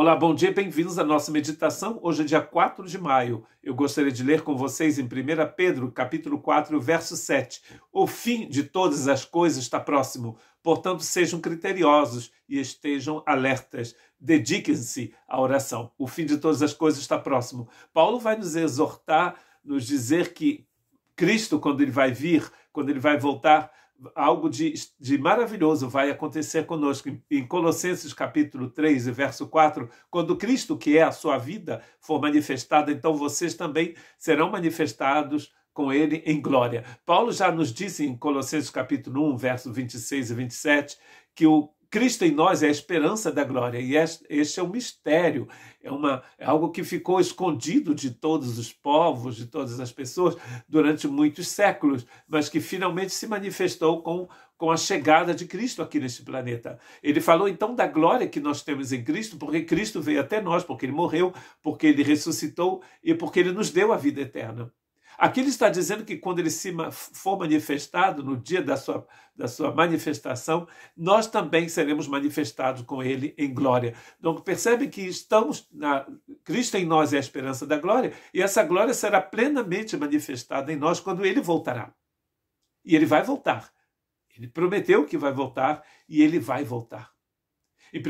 Olá, bom dia, bem-vindos à nossa meditação. Hoje é dia 4 de maio. Eu gostaria de ler com vocês em 1 Pedro, capítulo 4, verso 7. O fim de todas as coisas está próximo, portanto, sejam criteriosos e estejam alertas. Dediquem-se à oração. O fim de todas as coisas está próximo. Paulo vai nos exortar, nos dizer que Cristo, quando ele vai vir, quando ele vai voltar, algo de, de, maravilhoso vai acontecer conosco. Em Colossenses capítulo 3 e verso 4, quando Cristo, que é a sua vida, for manifestado, então vocês também serão manifestados com ele em glória. Paulo já nos disse em Colossenses capítulo 1, verso 26 e 27, que o Cristo em nós é a esperança da glória e este é um mistério, é, uma, é algo que ficou escondido de todos os povos, de todas as pessoas durante muitos séculos, mas que finalmente se manifestou com, com a chegada de Cristo aqui neste planeta. Ele falou então da glória que nós temos em Cristo, porque Cristo veio até nós, porque ele morreu, porque ele ressuscitou e porque ele nos deu a vida eterna. Aqui ele está dizendo que quando ele se for manifestado no dia da sua, da sua manifestação, nós também seremos manifestados com ele em glória. Então percebe que estamos na Cristo em nós é a esperança da glória, e essa glória será plenamente manifestada em nós quando ele voltará. E ele vai voltar. Ele prometeu que vai voltar e ele vai voltar. Em 1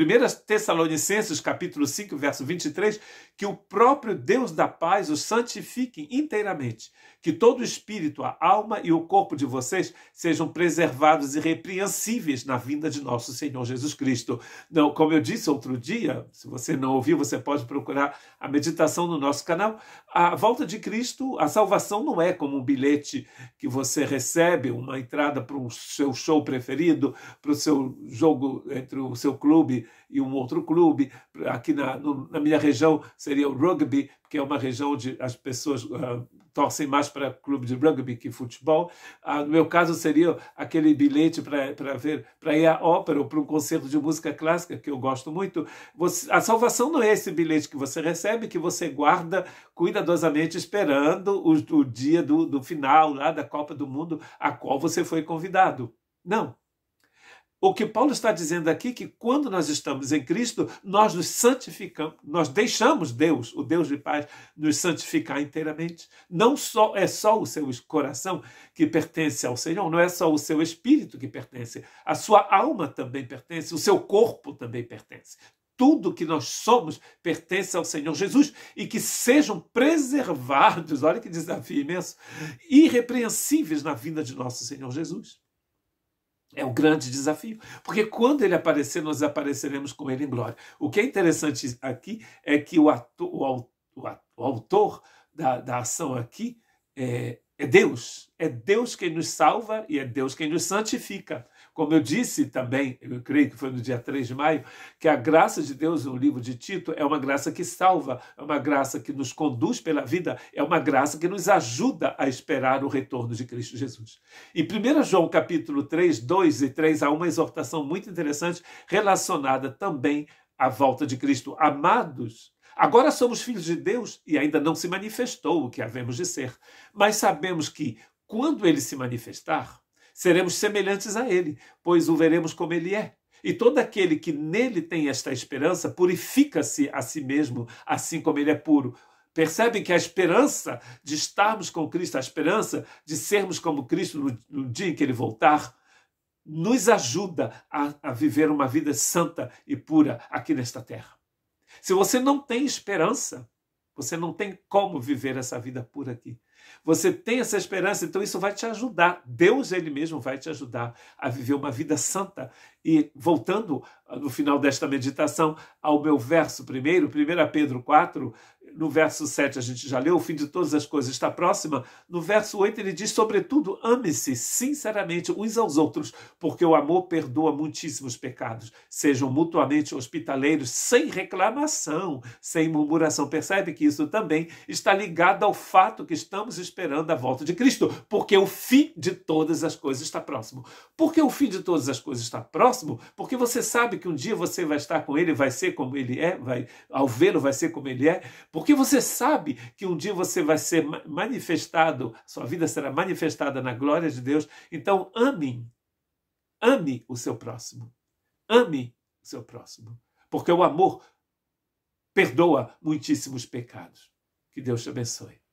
Tessalonicenses, capítulo 5, verso 23, que o próprio Deus da paz os santifique inteiramente, que todo o espírito, a alma e o corpo de vocês sejam preservados e repreensíveis na vinda de nosso Senhor Jesus Cristo. Não, como eu disse outro dia, se você não ouviu, você pode procurar a meditação no nosso canal. A volta de Cristo, a salvação não é como um bilhete que você recebe, uma entrada para o seu show preferido, para o seu jogo entre o seu clube clube e um outro clube. Aqui na, no, na minha região seria o rugby, que é uma região onde as pessoas uh, torcem mais para clube de rugby que futebol. Ah, no meu caso, seria aquele bilhete para ver para ir à ópera ou para um concerto de música clássica, que eu gosto muito. Você, a salvação não é esse bilhete que você recebe, que você guarda cuidadosamente esperando o, o dia do, do final lá da Copa do Mundo a qual você foi convidado. Não, o que Paulo está dizendo aqui é que quando nós estamos em Cristo, nós nos santificamos, nós deixamos Deus, o Deus de paz, nos santificar inteiramente. Não só é só o seu coração que pertence ao Senhor, não é só o seu espírito que pertence, a sua alma também pertence, o seu corpo também pertence. Tudo que nós somos pertence ao Senhor Jesus e que sejam preservados, olha que desafio imenso, irrepreensíveis na vinda de nosso Senhor Jesus. É o um grande desafio, porque quando ele aparecer, nós apareceremos com ele em glória. O que é interessante aqui é que o, ator, o, ator, o autor da, da ação aqui é, é Deus. É Deus quem nos salva e é Deus quem nos santifica. Como eu disse também, eu creio que foi no dia 3 de maio, que a graça de Deus no livro de Tito é uma graça que salva, é uma graça que nos conduz pela vida, é uma graça que nos ajuda a esperar o retorno de Cristo Jesus. Em 1 João capítulo 3, 2 e 3, há uma exortação muito interessante relacionada também à volta de Cristo. Amados, Agora somos filhos de Deus e ainda não se manifestou o que havemos de ser, mas sabemos que, quando ele se manifestar, seremos semelhantes a ele, pois o veremos como ele é. E todo aquele que nele tem esta esperança purifica-se a si mesmo, assim como ele é puro. Percebem que a esperança de estarmos com Cristo, a esperança de sermos como Cristo no, no dia em que ele voltar, nos ajuda a, a viver uma vida santa e pura aqui nesta terra. Se você não tem esperança, você não tem como viver essa vida pura aqui. Você tem essa esperança, então isso vai te ajudar. Deus ele mesmo vai te ajudar a viver uma vida santa. E voltando ah, no final desta meditação ao meu verso primeiro, 1 Pedro 4, no verso 7 a gente já leu, o fim de todas as coisas está próxima. No verso 8 ele diz: Sobretudo, ame-se sinceramente uns aos outros, porque o amor perdoa muitíssimos pecados. Sejam mutuamente hospitaleiros, sem reclamação, sem murmuração. Percebe que isso também está ligado ao fato que estamos esperando a volta de Cristo, porque o fim de todas as coisas está próximo. Porque o fim de todas as coisas está próximo, porque você sabe que um dia você vai estar com ele, vai ser como ele é, vai ao vê-lo vai ser como ele é, porque porque você sabe que um dia você vai ser manifestado, sua vida será manifestada na glória de Deus. Então, ame. Ame o seu próximo. Ame o seu próximo. Porque o amor perdoa muitíssimos pecados. Que Deus te abençoe.